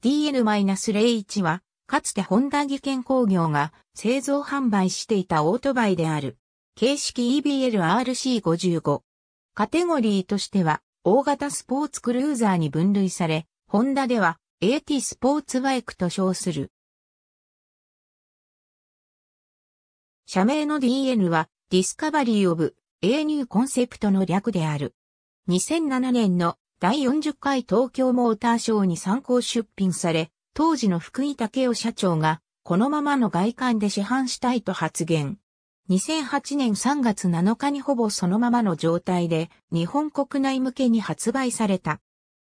d n 0 1は、かつてホンダ技研工業が製造販売していたオートバイである。形式 EBLRC55。カテゴリーとしては、大型スポーツクルーザーに分類され、ホンダでは AT スポーツバイクと称する。社名の DN は、ディスカバリー・オブ・ A ニューコンセプトの略である。2007年の第40回東京モーターショーに参考出品され、当時の福井武雄社長が、このままの外観で市販したいと発言。2008年3月7日にほぼそのままの状態で、日本国内向けに発売された。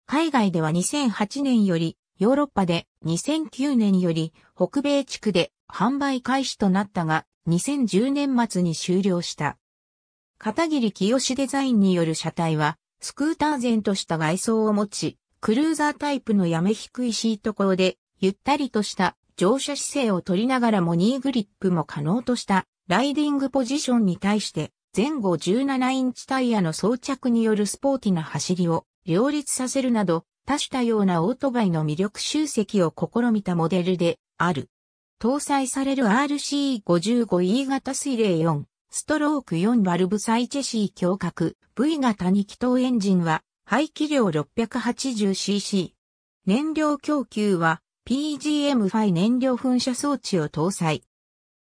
海外では2008年より、ヨーロッパで2009年より、北米地区で販売開始となったが、2010年末に終了した。片桐清デザインによる車体は、スクーター前とした外装を持ち、クルーザータイプのやめ低いシート高で、ゆったりとした乗車姿勢を取りながらモニーグリップも可能としたライディングポジションに対して、前後17インチタイヤの装着によるスポーティな走りを両立させるなど、多種多様なオートバイの魅力集積を試みたモデルである。搭載される RC55E 型水冷4、ストローク4バルブサイチェシー強角、V 型2気筒エンジンは排気量 680cc。燃料供給は PGM5 燃料噴射装置を搭載。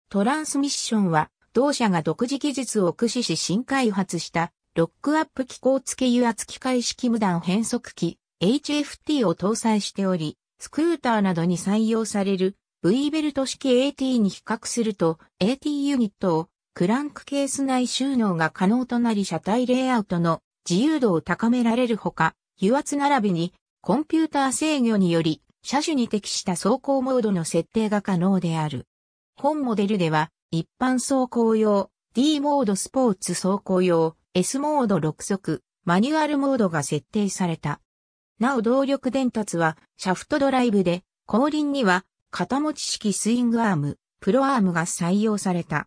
トランスミッションは同社が独自技術を駆使し新開発したロックアップ機構付け油圧機械式無断変速機 HFT を搭載しており、スクーターなどに採用される V ベルト式 AT に比較すると AT ユニットをクランクケース内収納が可能となり車体レイアウトの自由度を高められるほか、油圧並びにコンピューター制御により車種に適した走行モードの設定が可能である。本モデルでは一般走行用、D モードスポーツ走行用、S モード6速、マニュアルモードが設定された。なお動力伝達はシャフトドライブで後輪には肩持ち式スイングアーム、プロアームが採用された。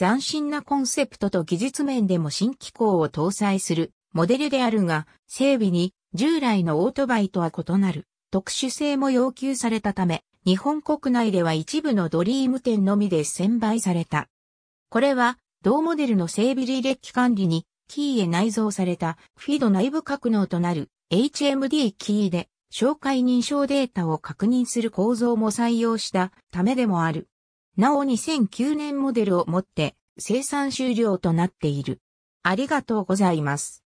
斬新なコンセプトと技術面でも新機構を搭載するモデルであるが、整備に従来のオートバイとは異なる特殊性も要求されたため、日本国内では一部のドリーム店のみで専売された。これは、同モデルの整備履歴管理にキーへ内蔵されたフィード内部格納となる HMD キーで紹介認証データを確認する構造も採用したためでもある。なお2009年モデルをもって生産終了となっている。ありがとうございます。